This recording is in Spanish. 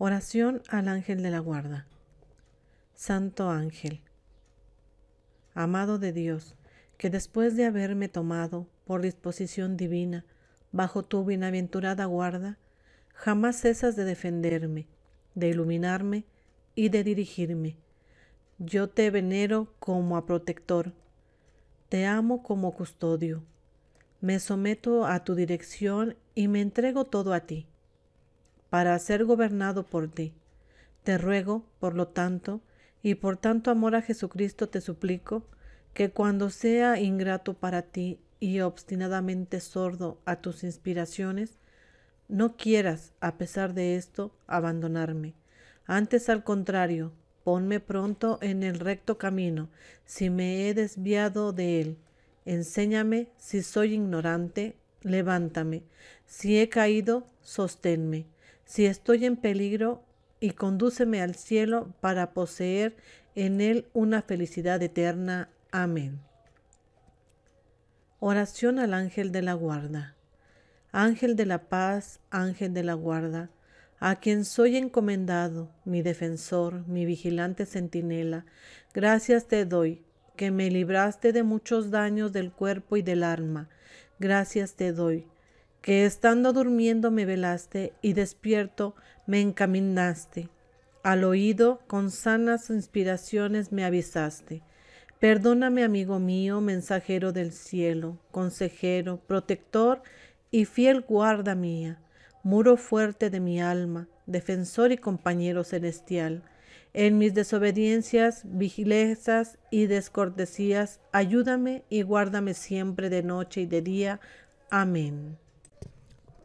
Oración al ángel de la guarda. Santo ángel, amado de Dios, que después de haberme tomado por disposición divina bajo tu bienaventurada guarda, jamás cesas de defenderme, de iluminarme y de dirigirme. Yo te venero como a protector, te amo como custodio, me someto a tu dirección y me entrego todo a ti para ser gobernado por ti. Te ruego, por lo tanto, y por tanto amor a Jesucristo te suplico, que cuando sea ingrato para ti y obstinadamente sordo a tus inspiraciones, no quieras, a pesar de esto, abandonarme. Antes, al contrario, ponme pronto en el recto camino, si me he desviado de él. Enséñame si soy ignorante, levántame. Si he caído, sosténme si estoy en peligro y condúceme al cielo para poseer en él una felicidad eterna. Amén. Oración al ángel de la guarda. Ángel de la paz, ángel de la guarda, a quien soy encomendado, mi defensor, mi vigilante centinela, gracias te doy, que me libraste de muchos daños del cuerpo y del alma. Gracias te doy, que estando durmiendo me velaste y despierto me encaminaste. Al oído, con sanas inspiraciones me avisaste. Perdóname, amigo mío, mensajero del cielo, consejero, protector y fiel guarda mía, muro fuerte de mi alma, defensor y compañero celestial. En mis desobediencias, vigilezas y descortesías, ayúdame y guárdame siempre de noche y de día. Amén.